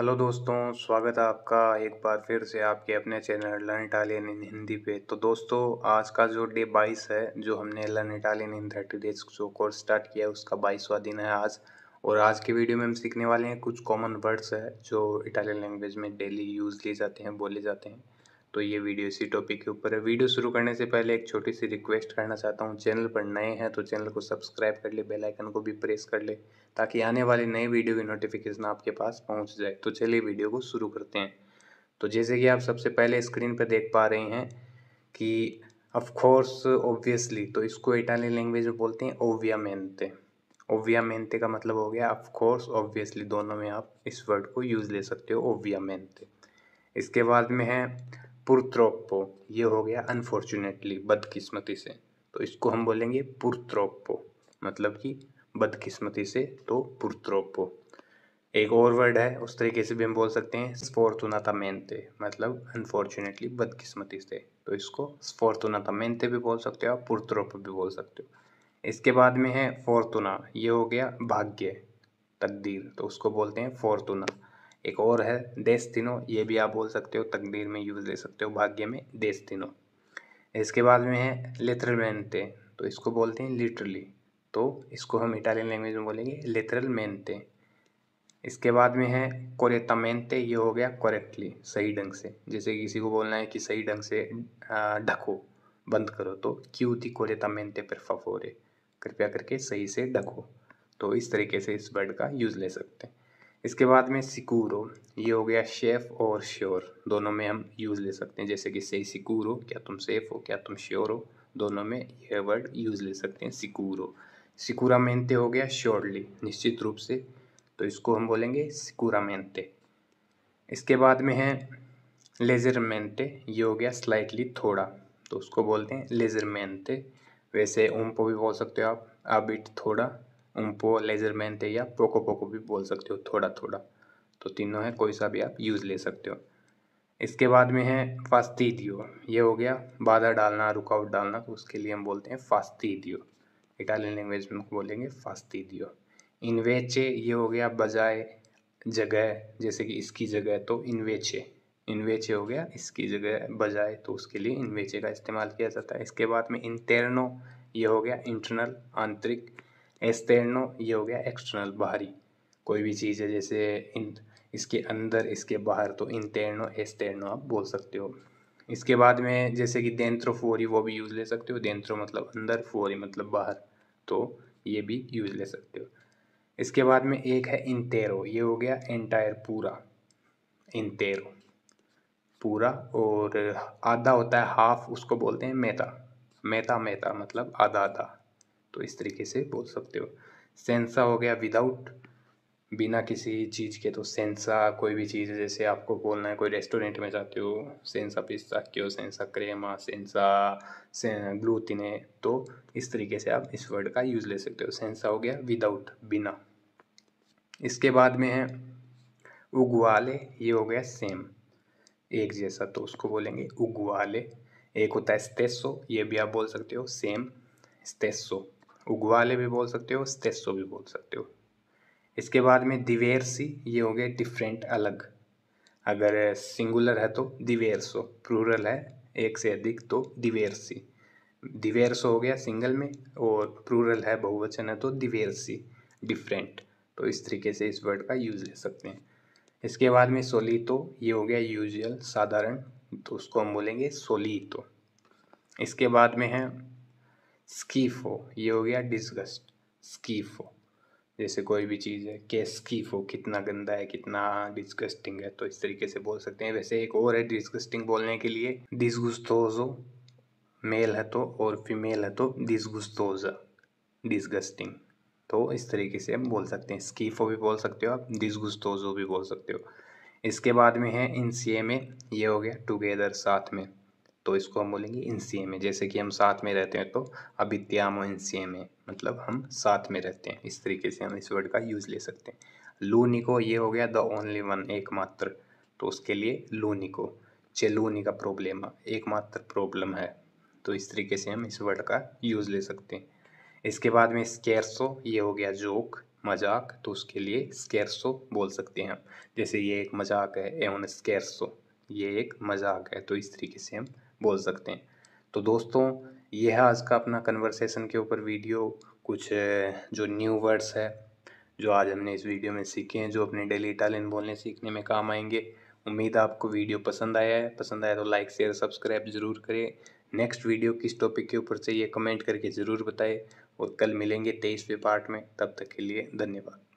hello दोस्तों स्वागत है आपका एक बार फिर से आपके अपने channel learn Italian in Hindi पे तो दोस्तों आज का जो डे बाईस है जो हमने learn Italian in thirty days जो कोर्स स्टार्ट किया है उसका बाईसवा दिन है आज और आज के वीडियो में हम सीखने वाले हैं कुछ कॉमन वर्ड्स है जो इटालियन लैंग्वेज में डेली यूज लिए जाते हैं बोले जाते हैं तो ये वीडियो इसी टॉपिक के ऊपर है वीडियो शुरू करने से पहले एक छोटी सी रिक्वेस्ट करना चाहता हूँ चैनल पर नए हैं तो चैनल को सब्सक्राइब कर ले बेल आइकन को भी प्रेस कर ले ताकि आने वाले नए वीडियो की नोटिफिकेशन आपके पास पहुँच जाए तो चलिए वीडियो को शुरू करते हैं तो जैसे कि आप सबसे पहले स्क्रीन पर देख पा रहे हैं कि ऑफकोर्स ओब्वियसली तो इसको इटालियन लैंग्वेज में बोलते हैं ओविया मेनते ओविया मेनते का मतलब हो गया ऑफकोर्स ऑब्वियसली दोनों में आप इस वर्ड को यूज़ ले सकते हो ओविया मेनते इसके बाद में है पुरत्रोपो ये हो गया अनफॉर्चुनेटली बदकिस्मती से तो इसको हम बोलेंगे पुरत्रोपो मतलब कि बदकिस्मती से तो पुरत्रोपो एक और वर्ड है उस तरीके से भी हम बोल सकते हैं स्फोर्तुनातामेंते मतलब अनफॉर्चुनेटली बदकिस्मती से तो इसको स्फोर्तुनातामेंते भी बोल सकते हो आप पुरत्रोपो भी बोल सकते हो इसके बाद में है फोर्तुना ये हो गया भाग्य तकदीर तो उसको बोलते हैं फोर्तुना एक और है देशतिनो ये भी आप बोल सकते हो तकदीर में यूज़ ले सकते हो भाग्य में देशतिनो इसके बाद में है मेनते तो इसको बोलते हैं लिटरली तो इसको हम इटालियन लैंग्वेज में बोलेंगे लेथरल मेनते इसके बाद में है कोरेतामेनते ये हो गया करेक्टली सही ढंग से जैसे किसी को बोलना है कि सही ढंग से ढको बंद करो तो क्यों थी कोरेतामेनते पर फफोरे कृपया करके सही से ढको तो इस तरीके से इस वर्ड का यूज़ ले सकते हैं इसके बाद में सिकूरो ये हो गया शेफ़ और श्योर दोनों में हम यूज़ ले सकते हैं जैसे कि सही सिकूरो क्या तुम सेफ़ हो क्या तुम श्योर हो दोनों में यह वर्ड यूज़ ले सकते हैं सिकूरो सिकूरा मेहनते हो गया श्योरली निश्चित रूप से तो इसको हम बोलेंगे सिकूरा मेहनते इसके बाद में है लेज़र मेहनते ये हो गया स्लाइटली थोड़ा तो उसको बोलते हैं लेज़र मेहनते वैसे ओम को भी बोल सकते हो आप इट थोड़ा लेजर मैन थे या पोको पोको भी बोल सकते हो थोड़ा थोड़ा तो तीनों है कोई सा भी आप यूज़ ले सकते हो इसके बाद में है फास्ती दियो ये हो गया बाधा डालना रुकावट डालना तो उसके लिए हम बोलते हैं फास्ती दियो इटालियन लैंग्वेज में बोलेंगे फास्ती दियो इनवेचे ये हो गया बजाय जगह जैसे कि इसकी जगह तो इनवेचे इनवेचे हो गया इसकी जगह बजाय तो उसके लिए इनवेचे का इस्तेमाल किया जाता है इसके बाद में इंटरनो ये हो गया इंटरनल आंतरिक एक्सटर्नो ये हो गया एक्सटर्नल बाहरी कोई भी चीज़ है जैसे इन इसके अंदर इसके बाहर तो इंटरनो एक्सटर्नो आप बोल सकते हो इसके बाद में जैसे कि देंत्रो फोरी वो भी यूज़ ले सकते हो देंत्रो मतलब अंदर फोरी मतलब बाहर तो ये भी यूज़ ले सकते हो इसके बाद में एक है इंटेरो ये हो गया एंटायर पूरा इंटेरो पूरा और आधा होता है हाफ उसको बोलते हैं मेता मेता मेता मतलब आधा आधा तो इस तरीके से बोल सकते हो सेंसा हो गया विदाउट बिना किसी चीज़ के तो सेंसा कोई भी चीज़ जैसे आपको बोलना है कोई रेस्टोरेंट में जाते हो सेंसा पिस्ता क्यों सेंसा क्रेमा सेंसा से ग्लूतिने तो इस तरीके से आप इस वर्ड का यूज़ ले सकते हो सेंसा हो गया विदाउट बिना इसके बाद में है उगवाले ये हो गया सेम एक जैसा तो उसको बोलेंगे उगवाले एक होता है स्तेसो ये भी आप बोल सकते हो सेम स्तेसो उगवाले भी बोल सकते हो स्तेसो भी बोल सकते हो इसके बाद में दिवेरसी ये हो गए डिफरेंट अलग अगर सिंगुलर है तो दिवेरसो प्लूरल है एक से अधिक तो दिवेरसी दिवेरसो हो गया सिंगल में और प्लूरल है बहुवचन है तो दिवेरसी डिफरेंट तो इस तरीके से इस वर्ड का यूज़ ले सकते हैं इसके बाद में सोलीतो ये हो गया यूजुअल साधारण तो उसको हम बोलेंगे सोलीतो इसके बाद में है स्कीफो ये हो गया डिसगस्ट स्कीफो जैसे कोई भी चीज़ है के स्कीफो कितना गंदा है कितना डिस्गस्टिंग है तो इस तरीके से बोल सकते हैं वैसे एक और है डिस्गस्टिंग बोलने के लिए डिसगुस्तोजो मेल है तो और फीमेल है तो डिसगुस्तोजा डिसगस्टिंग तो इस तरीके से हम बोल सकते हैं स्कीफो भी बोल सकते हो आप डिसगुस्तोजो भी बोल सकते हो इसके बाद में है इन सी ए में ये हो गया टुगेदर साथ में तो इसको हम बोलेंगे में जैसे कि हम साथ में रहते हैं तो अभित्यामो में मतलब हम साथ में रहते हैं इस तरीके से हम इस वर्ड का यूज़ ले सकते हैं लूनिको ये हो गया द ओनली वन एकमात्र तो उसके लिए लूनिको चेलूनी का प्रॉब्लम एकमात्र प्रॉब्लम है तो इस तरीके से हम इस वर्ड का यूज़ ले सकते हैं इसके बाद में स्केरसो ये हो गया जोक मजाक तो उसके लिए स्केरसो बोल सकते हैं हम जैसे ये एक मजाक है एवन स्केरसो ये एक मजाक है तो इस तरीके से हम बोल सकते हैं तो दोस्तों ये है आज का अपना कन्वर्सेशन के ऊपर वीडियो कुछ जो न्यू वर्ड्स है जो आज हमने इस वीडियो में सीखे हैं जो अपने डेली इटालियन बोलने सीखने में काम आएंगे उम्मीद आपको वीडियो पसंद आया है पसंद आया तो लाइक शेयर सब्सक्राइब ज़रूर करें नेक्स्ट वीडियो किस टॉपिक के ऊपर चाहिए कमेंट करके ज़रूर बताएं और कल मिलेंगे तेईसवें पार्ट में तब तक के लिए धन्यवाद